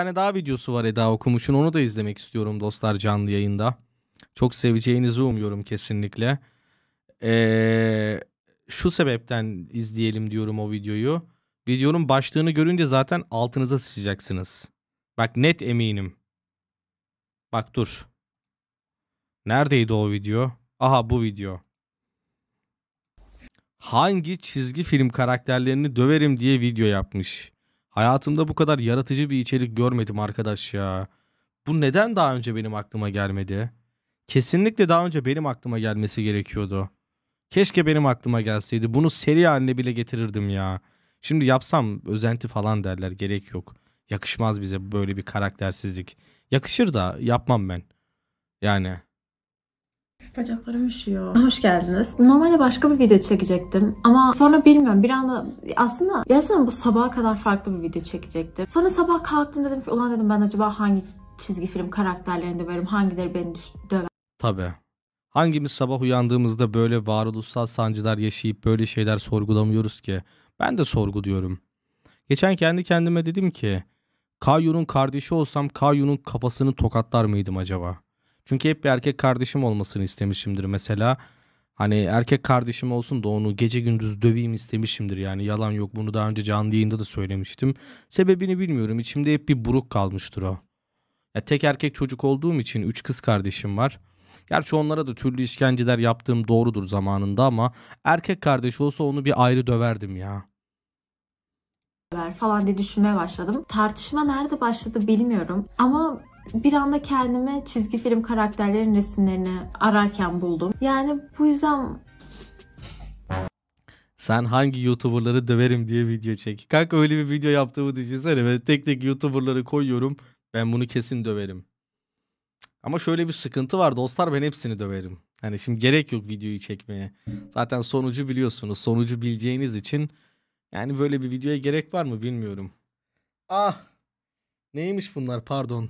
tane daha videosu var Eda Okumuş'un. Onu da izlemek istiyorum dostlar canlı yayında. Çok seveceğinizi umuyorum kesinlikle. Ee, şu sebepten izleyelim diyorum o videoyu. Videonun başlığını görünce zaten altınıza sıçacaksınız. Bak net eminim. Bak dur. Neredeydi o video? Aha bu video. Hangi çizgi film karakterlerini döverim diye video yapmış. Hayatımda bu kadar yaratıcı bir içerik görmedim arkadaş ya. Bu neden daha önce benim aklıma gelmedi? Kesinlikle daha önce benim aklıma gelmesi gerekiyordu. Keşke benim aklıma gelseydi. Bunu seri haline bile getirirdim ya. Şimdi yapsam özenti falan derler. Gerek yok. Yakışmaz bize böyle bir karaktersizlik. Yakışır da yapmam ben. Yani Bacaklarım üşüyor. Ah, hoş geldiniz. Normalde başka bir video çekecektim ama sonra bilmiyorum bir anda aslında gerçekten bu sabaha kadar farklı bir video çekecektim. Sonra sabah kalktım dedim ki ulan dedim ben acaba hangi çizgi film karakterlerini döverim hangileri beni döver. Tabii. Hangimiz sabah uyandığımızda böyle varoluşsal sancılar yaşayıp böyle şeyler sorgulamıyoruz ki? Ben de sorguluyorum. Geçen kendi kendime dedim ki Kayu'nun kardeşi olsam Kayu'nun kafasını tokatlar mıydım acaba? Çünkü hep bir erkek kardeşim olmasını istemişimdir mesela. Hani erkek kardeşim olsun da onu gece gündüz döveyim istemişimdir yani yalan yok bunu daha önce canlı yayında da söylemiştim. Sebebini bilmiyorum içimde hep bir buruk kalmıştır o. Ya tek erkek çocuk olduğum için 3 kız kardeşim var. Gerçi onlara da türlü işkenceler yaptığım doğrudur zamanında ama erkek kardeş olsa onu bir ayrı döverdim ya falan diye düşünmeye başladım. Tartışma nerede başladı bilmiyorum ama bir anda kendimi çizgi film karakterlerin resimlerini ararken buldum. Yani bu yüzden sen hangi YouTuber'ları döverim diye video çek. Kanka öyle bir video yaptığımı düşünsene. Ben tek tek YouTuber'ları koyuyorum. Ben bunu kesin döverim. Ama şöyle bir sıkıntı var dostlar ben hepsini döverim. Yani şimdi gerek yok videoyu çekmeye. Zaten sonucu biliyorsunuz. Sonucu bileceğiniz için yani böyle bir videoya gerek var mı bilmiyorum. Ah! Neymiş bunlar pardon.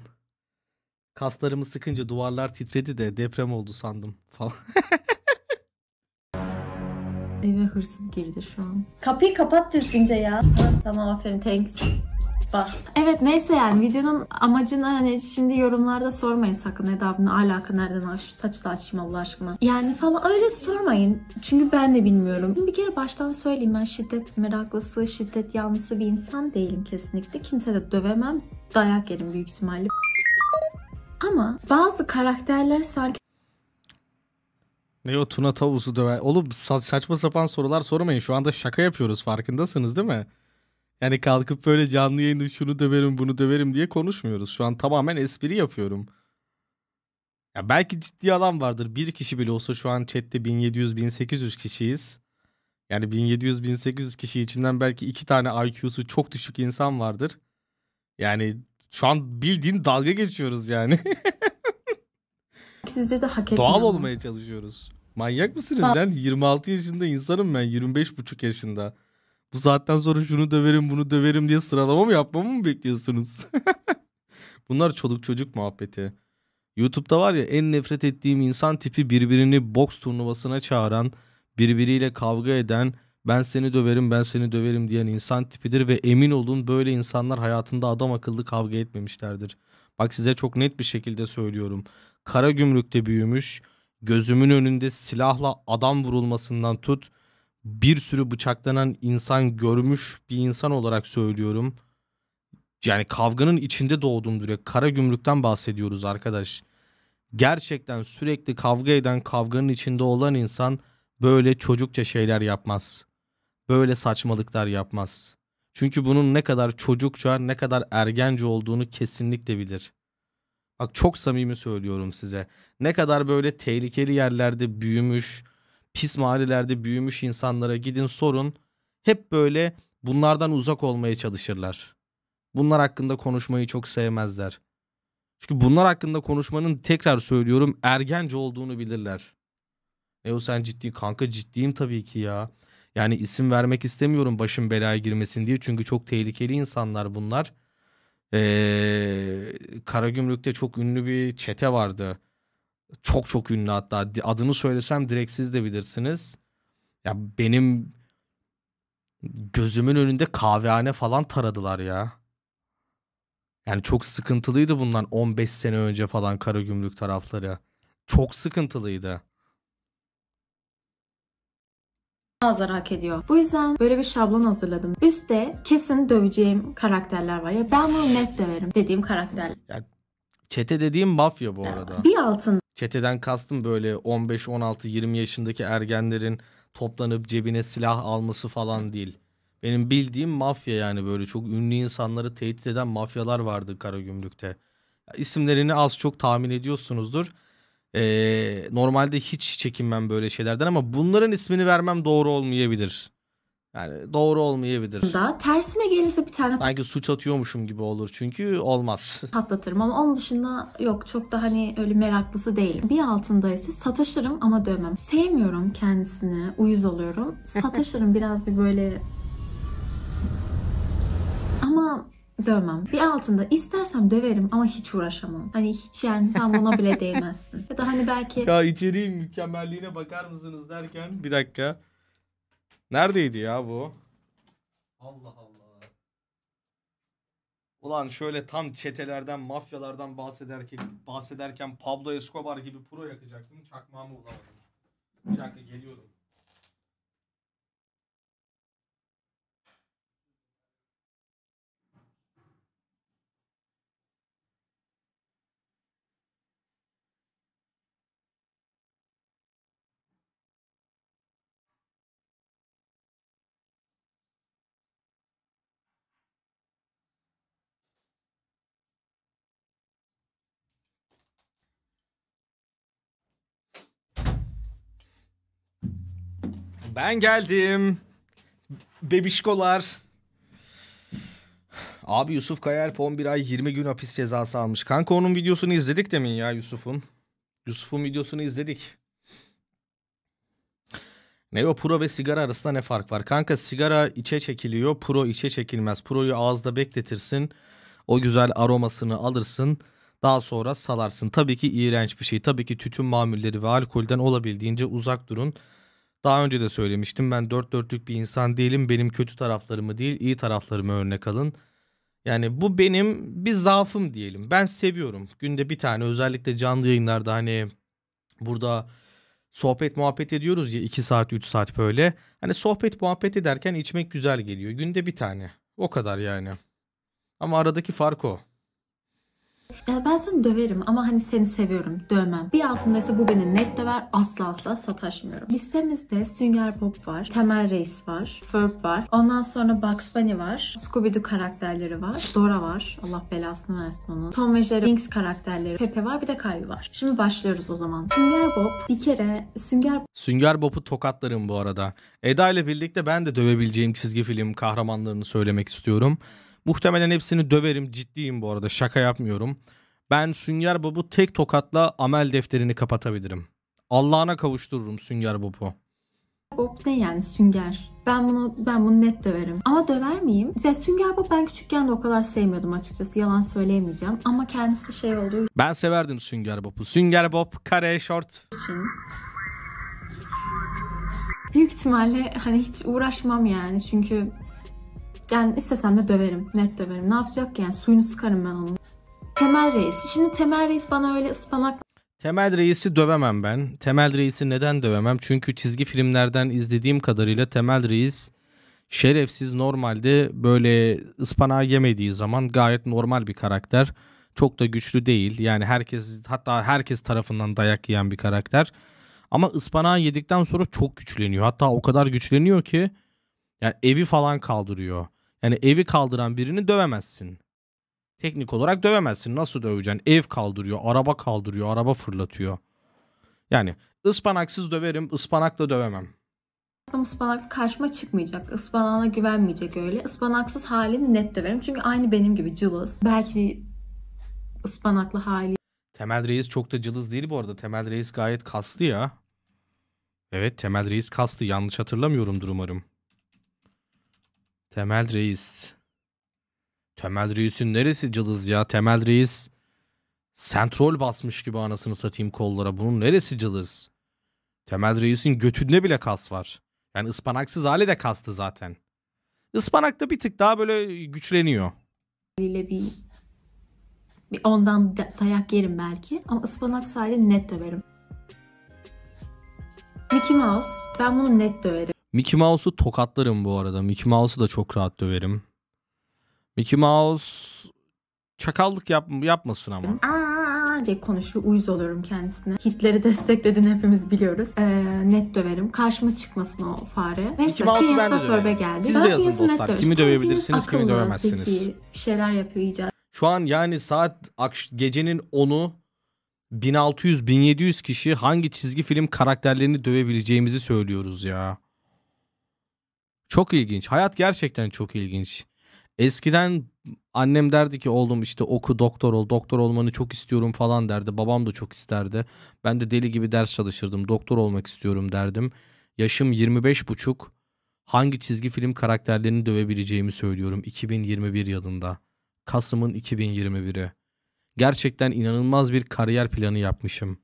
Kaslarımı sıkınca duvarlar titredi de deprem oldu sandım falan. Eve hırsız girdi şu an. Kapıyı kapat düzgünce ya. tamam aferin thanks. Bak. Evet neyse yani videonun amacını hani şimdi yorumlarda sormayın sakın Eda abi alaka nereden aç saçla açayım Allah aşkına. Yani falan öyle sormayın. Çünkü ben de bilmiyorum. Bir kere baştan söyleyeyim ben şiddet meraklısı, şiddet yanlısı bir insan değilim kesinlikle. Kimse de dövemem. Dayak yerim büyük ihtimalle. Ama bazı karakterler sanki ne o Tuna tavusu döver. Oğlum sa- saçma sapan sorular sormayın. Şu anda şaka yapıyoruz farkındasınız değil mi? Yani kalkıp böyle canlı yayında şunu döverim bunu döverim diye konuşmuyoruz. Şu an tamamen espri yapıyorum. Ya belki ciddi alan vardır. Bir kişi bile olsa şu an chatte 1700-1800 kişiyiz. Yani 1700-1800 kişi içinden belki iki tane IQ'su çok düşük insan vardır. Yani şu an bildiğin dalga geçiyoruz yani. Sizce de hak etmiyor. Doğal olmaya çalışıyoruz. Manyak mısınız Aa. lan? 26 yaşında insanım ben. 25 buçuk yaşında. Bu saatten sonra şunu döverim bunu döverim diye sıralama mı yapmamı mı bekliyorsunuz? Bunlar çoluk çocuk muhabbeti. YouTube'da var ya en nefret ettiğim insan tipi birbirini boks turnuvasına çağıran, birbiriyle kavga eden, ben seni döverim ben seni döverim diyen insan tipidir ve emin olun böyle insanlar hayatında adam akıllı kavga etmemişlerdir. Bak size çok net bir şekilde söylüyorum. Kara gümrükte büyümüş, gözümün önünde silahla adam vurulmasından tut, bir sürü bıçaklanan insan görmüş bir insan olarak söylüyorum. Yani kavganın içinde doğdum direkt. Kara gümrükten bahsediyoruz arkadaş. Gerçekten sürekli kavga eden, kavganın içinde olan insan böyle çocukça şeyler yapmaz böyle saçmalıklar yapmaz. Çünkü bunun ne kadar çocukça, ne kadar ergence olduğunu kesinlikle bilir. Bak çok samimi söylüyorum size. Ne kadar böyle tehlikeli yerlerde büyümüş, pis mahallelerde büyümüş insanlara gidin sorun. Hep böyle bunlardan uzak olmaya çalışırlar. Bunlar hakkında konuşmayı çok sevmezler. Çünkü bunlar hakkında konuşmanın tekrar söylüyorum ergence olduğunu bilirler. E o sen ciddi kanka ciddiyim tabii ki ya. Yani isim vermek istemiyorum başım belaya girmesin diye. Çünkü çok tehlikeli insanlar bunlar. Ee, Karagümrük'te çok ünlü bir çete vardı. Çok çok ünlü hatta. Adını söylesem direkt siz de bilirsiniz. Ya benim gözümün önünde kahvehane falan taradılar ya. Yani çok sıkıntılıydı bundan 15 sene önce falan Karagümrük tarafları. Çok sıkıntılıydı. azar hak ediyor. Bu yüzden böyle bir şablon hazırladım. Üste kesin döveceğim karakterler var. Ya ben bunu net döverim dediğim karakterler. Ya, çete dediğim mafya bu arada. Bir altın. Çeteden kastım böyle 15, 16, 20 yaşındaki ergenlerin toplanıp cebine silah alması falan değil. Benim bildiğim mafya yani böyle çok ünlü insanları tehdit eden mafyalar vardı Karagümrük'te. İsimlerini az çok tahmin ediyorsunuzdur. Ee, normalde hiç çekinmem böyle şeylerden ama bunların ismini vermem doğru olmayabilir. Yani doğru olmayabilir. Da tersime gelirse bir tane Sanki suç atıyormuşum gibi olur çünkü olmaz. patlatırım ama onun dışında yok çok da hani öyle meraklısı değilim. Bir altındaysa sataşırım ama dövmem. Sevmiyorum kendisini, uyuz oluyorum. Sataşırım biraz bir böyle ama dövmem. Bir altında istersem döverim ama hiç uğraşamam. Hani hiç yani sen buna bile değmezsin. Ya da hani belki... Ya içeriğin mükemmelliğine bakar mısınız derken bir dakika. Neredeydi ya bu? Allah Allah. Ulan şöyle tam çetelerden, mafyalardan bahsederken, bahsederken Pablo Escobar gibi pro yakacaktım. Çakmağımı bulamadım. Bir dakika geliyorum. Ben geldim. Bebişkolar. Abi Yusuf Kayalp 11 ay 20 gün hapis cezası almış. Kanka onun videosunu izledik demin ya Yusuf'un. Yusuf'un videosunu izledik. Ne o Pro ve sigara arasında ne fark var? Kanka sigara içe çekiliyor, Pro içe çekilmez. Pro'yu ağızda bekletirsin. O güzel aromasını alırsın. Daha sonra salarsın. Tabii ki iğrenç bir şey. Tabii ki tütün mamulleri ve alkolden olabildiğince uzak durun. Daha önce de söylemiştim ben dört dörtlük bir insan değilim. Benim kötü taraflarımı değil iyi taraflarımı örnek alın. Yani bu benim bir zaafım diyelim. Ben seviyorum. Günde bir tane özellikle canlı yayınlarda hani burada sohbet muhabbet ediyoruz ya 2 saat 3 saat böyle. Hani sohbet muhabbet ederken içmek güzel geliyor. Günde bir tane. O kadar yani. Ama aradaki fark o. Ya ben seni döverim ama hani seni seviyorum. Dövmem. Bir altındaysa bu beni net döver. Asla asla sataşmıyorum. Listemizde Sünger Bob var. Temel Reis var. Ferb var. Ondan sonra Bugs Bunny var. Scooby-Doo karakterleri var. Dora var. Allah belasını versin onu. Tom ve Jerry Lynx karakterleri. Pepe var. Bir de Kyle var. Şimdi başlıyoruz o zaman. Sünger Bob bir kere Sünger... Sünger Bob'u tokatlarım bu arada. Eda ile birlikte ben de dövebileceğim çizgi film kahramanlarını söylemek istiyorum. Muhtemelen hepsini döverim ciddiyim bu arada şaka yapmıyorum. Ben Sünger Bob'u tek tokatla amel defterini kapatabilirim. Allah'ına kavuştururum Sünger Bob'u. Bob ne yani sünger? Ben bunu ben bunu net döverim. Ama döver miyim? Ya sünger Bob ben küçükken de o kadar sevmiyordum açıkçası. Yalan söyleyemeyeceğim. Ama kendisi şey oldu. Ben severdim Sünger Bob'u. Sünger Bob kare şort. için büyük ihtimalle hani hiç uğraşmam yani. Çünkü yani istesem de döverim. Net döverim. Ne yapacak ki? yani? Suyunu sıkarım ben onun. Temel Reis. Şimdi Temel Reis bana öyle ıspanak Temel Reis'i dövemem ben. Temel Reis'i neden dövemem? Çünkü çizgi filmlerden izlediğim kadarıyla Temel Reis şerefsiz normalde böyle ıspanağı yemediği zaman gayet normal bir karakter. Çok da güçlü değil. Yani herkes hatta herkes tarafından dayak yiyen bir karakter. Ama ıspanağı yedikten sonra çok güçleniyor. Hatta o kadar güçleniyor ki yani evi falan kaldırıyor. Yani evi kaldıran birini dövemezsin teknik olarak dövemezsin. Nasıl döveceksin? Ev kaldırıyor, araba kaldırıyor, araba fırlatıyor. Yani ıspanaksız döverim, ıspanakla dövemem. ıspanaklı karşıma çıkmayacak. Ispanağına güvenmeyecek öyle. Ispanaksız halini net döverim. Çünkü aynı benim gibi cılız. Belki bir ıspanaklı hali. Temel Reis çok da cılız değil bu arada. Temel Reis gayet kaslı ya. Evet Temel Reis kaslı. Yanlış hatırlamıyorumdur umarım. Temel Reis. Temel Reis'in neresi cılız ya? Temel Reis sentrol basmış gibi anasını satayım kollara. Bunun neresi cılız? Temel Reis'in götünde bile kas var. Yani ıspanaksız hali de kastı zaten. Ispanak da bir tık daha böyle güçleniyor. Böyle bir, bir ondan dayak yerim belki. Ama ıspanak sahili net döverim. Mickey Mouse. Ben bunu net döverim. Mickey Mouse'u tokatlarım bu arada. Mickey Mouse'u da çok rahat döverim. Mickey Mouse çakallık yap, yapmasın ama. Aa diye konuşuyor. Uyuz oluyorum kendisine. Hitler'i desteklediğini hepimiz biliyoruz. Ee, net döverim. Karşıma çıkmasın o fare. Neyse Kıyas Soförbe geldi. Siz de yazın Kıyas'ı döverim. Kimi dövebilirsiniz, kimi dövemezsiniz. zeki, bir şeyler yapıyor icat. Şu an yani saat akş- gecenin 10'u 1600-1700 kişi hangi çizgi film karakterlerini dövebileceğimizi söylüyoruz ya. Çok ilginç. Hayat gerçekten çok ilginç. Eskiden annem derdi ki oğlum işte oku doktor ol doktor olmanı çok istiyorum falan derdi. Babam da çok isterdi. Ben de deli gibi ders çalışırdım doktor olmak istiyorum derdim. Yaşım 25 buçuk. Hangi çizgi film karakterlerini dövebileceğimi söylüyorum 2021 yılında. Kasım'ın 2021'i. Gerçekten inanılmaz bir kariyer planı yapmışım.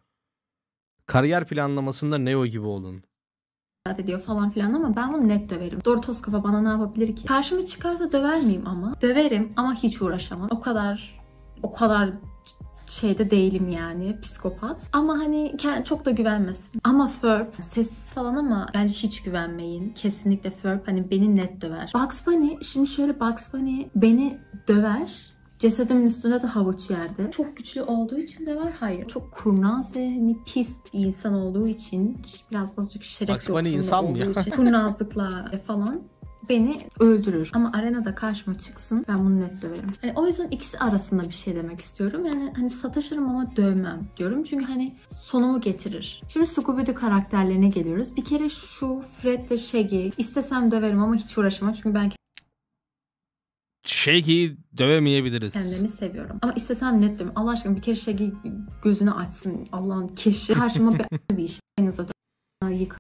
Kariyer planlamasında Neo gibi olun icat ediyor falan filan ama ben bunu net döverim. Doğru toz kafa bana ne yapabilir ki? Karşıma çıkarsa döver miyim ama? Döverim ama hiç uğraşamam. O kadar o kadar şeyde değilim yani psikopat. Ama hani çok da güvenmesin. Ama Ferb sessiz falan ama bence hiç güvenmeyin. Kesinlikle Ferb hani beni net döver. Bugs Bunny şimdi şöyle Bugs Bunny beni döver Cesedimin üstünde de havuç yerdi. Çok güçlü olduğu için de var. Hayır. Çok kurnaz ve hani pis bir insan olduğu için biraz azıcık şeref yoksun insan mı ya? için kurnazlıkla falan beni öldürür. Ama arenada karşıma çıksın ben bunu net döverim. Yani e, o yüzden ikisi arasında bir şey demek istiyorum. Yani hani sataşırım ama dövmem diyorum. Çünkü hani sonumu getirir. Şimdi scooby karakterlerine geliyoruz. Bir kere şu Fred ile Shaggy istesem döverim ama hiç uğraşamam. Çünkü ben Shaggy'i şey dövemeyebiliriz. Kendini seviyorum. Ama istesem net dövüm. Allah aşkına bir kere Shaggy gözünü açsın. Allah'ın keşi. Karşıma bir, bir iş. Denize yıkar.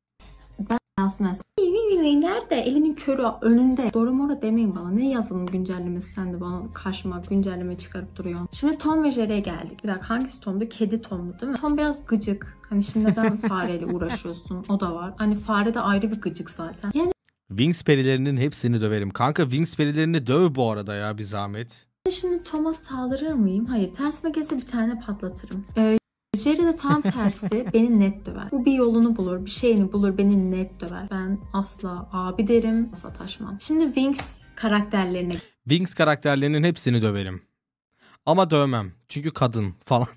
Ben aslında nerede? Elinin körü önünde. Doğru mora demeyin bana. Ne yazılım güncellemesi sende bana karşıma güncelleme çıkarıp duruyor. Şimdi Tom ve Jerry'e geldik. Bir dakika hangisi Tom'du? Kedi Tom'du değil mi? Tom biraz gıcık. Hani şimdi neden fareyle uğraşıyorsun? O da var. Hani fare de ayrı bir gıcık zaten. Yani Wings perilerinin hepsini döverim. Kanka Wings perilerini döv bu arada ya bir zahmet. Şimdi Thomas saldırır mıyım? Hayır. Tersime gelse bir tane patlatırım. Ee, Jerry de tam tersi beni net döver. Bu bir yolunu bulur, bir şeyini bulur beni net döver. Ben asla abi derim, asla taşmam. Şimdi Wings karakterlerine... Wings karakterlerinin hepsini döverim. Ama dövmem. Çünkü kadın falan.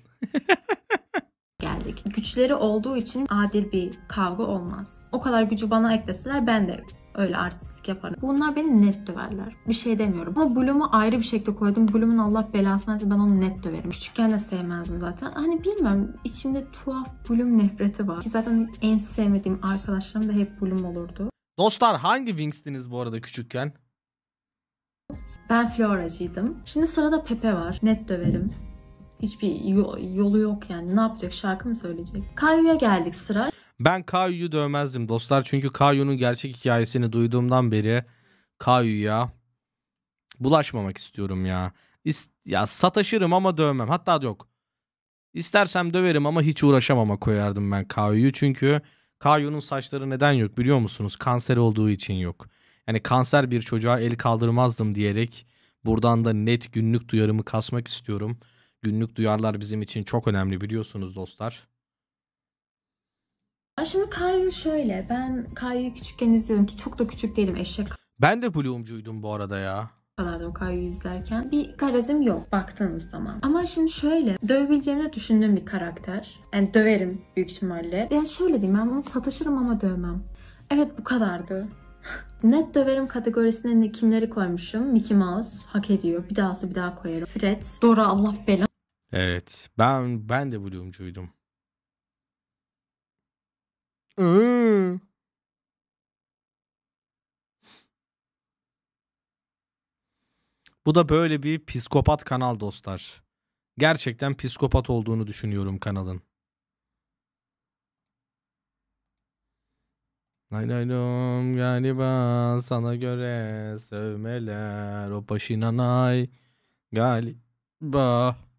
geldik. Güçleri olduğu için adil bir kavga olmaz. O kadar gücü bana ekleseler ben de Öyle artistik yaparım. Bunlar beni net döverler. Bir şey demiyorum. Ama Bloom'u ayrı bir şekilde koydum. Bloom'un Allah belasını ben onu net döverim. Küçükken de sevmezdim zaten. Hani bilmiyorum. içimde tuhaf Bloom nefreti var. Ki zaten en sevmediğim arkadaşlarım da hep Bloom olurdu. Dostlar hangi Wings'tiniz bu arada küçükken? Ben Flora'cıydım. Şimdi sırada Pepe var. Net döverim. Hiçbir yolu yok yani. Ne yapacak? Şarkı mı söyleyecek? Kayu'ya geldik sıra. Ben Kayu'yu dövmezdim dostlar. Çünkü Kayu'nun gerçek hikayesini duyduğumdan beri Kayu'ya bulaşmamak istiyorum ya. İst ya sataşırım ama dövmem. Hatta yok. İstersem döverim ama hiç uğraşamama koyardım ben Kayu'yu. Çünkü Kayu'nun saçları neden yok biliyor musunuz? Kanser olduğu için yok. Yani kanser bir çocuğa el kaldırmazdım diyerek buradan da net günlük duyarımı kasmak istiyorum. Günlük duyarlar bizim için çok önemli biliyorsunuz dostlar. Şimdi Kayu şöyle. Ben Kayu'yu küçükken izliyorum ki çok da küçük değilim eşek Ben de Bloom'cuydum bu arada ya kadardım Kayu'yu izlerken. Bir garazim yok baktığınız zaman. Ama şimdi şöyle dövebileceğimi düşündüğüm bir karakter. Yani döverim büyük ihtimalle. Yani şöyle diyeyim ben bunu sataşırım ama dövmem. Evet bu kadardı. Net döverim kategorisine kimleri koymuşum? Mickey Mouse hak ediyor. Bir dahası bir daha koyarım. Fred, Dora Allah bela. Evet ben ben de Bloom'cuydum. Bu da böyle bir psikopat kanal dostlar. Gerçekten psikopat olduğunu düşünüyorum kanalın. Lay galiba sana göre sevmeler o başına nay galiba.